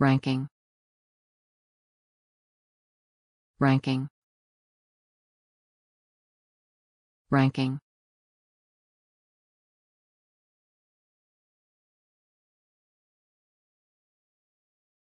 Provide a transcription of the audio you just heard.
ranking ranking ranking